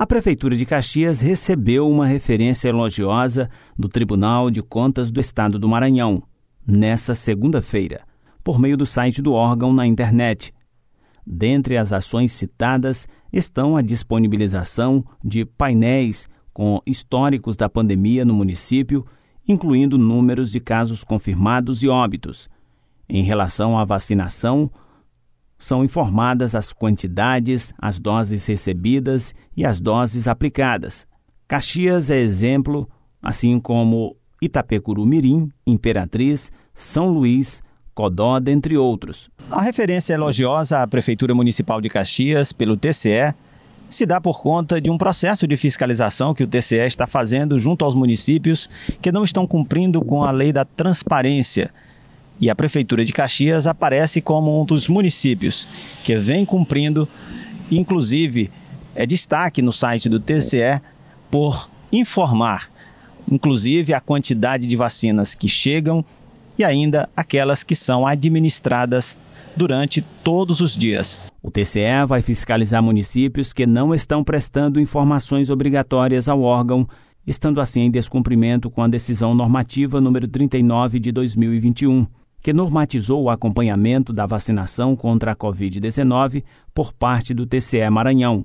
A Prefeitura de Caxias recebeu uma referência elogiosa do Tribunal de Contas do Estado do Maranhão, nessa segunda-feira, por meio do site do órgão na internet. Dentre as ações citadas estão a disponibilização de painéis com históricos da pandemia no município, incluindo números de casos confirmados e óbitos. Em relação à vacinação, são informadas as quantidades, as doses recebidas e as doses aplicadas. Caxias é exemplo, assim como Mirim, Imperatriz, São Luís, Codó, dentre outros. A referência elogiosa à Prefeitura Municipal de Caxias pelo TCE se dá por conta de um processo de fiscalização que o TCE está fazendo junto aos municípios que não estão cumprindo com a lei da transparência e a Prefeitura de Caxias aparece como um dos municípios que vem cumprindo, inclusive é destaque no site do TCE por informar, inclusive, a quantidade de vacinas que chegam e ainda aquelas que são administradas durante todos os dias. O TCE vai fiscalizar municípios que não estão prestando informações obrigatórias ao órgão, estando assim em descumprimento com a decisão normativa número 39 de 2021 que normatizou o acompanhamento da vacinação contra a Covid-19 por parte do TCE Maranhão.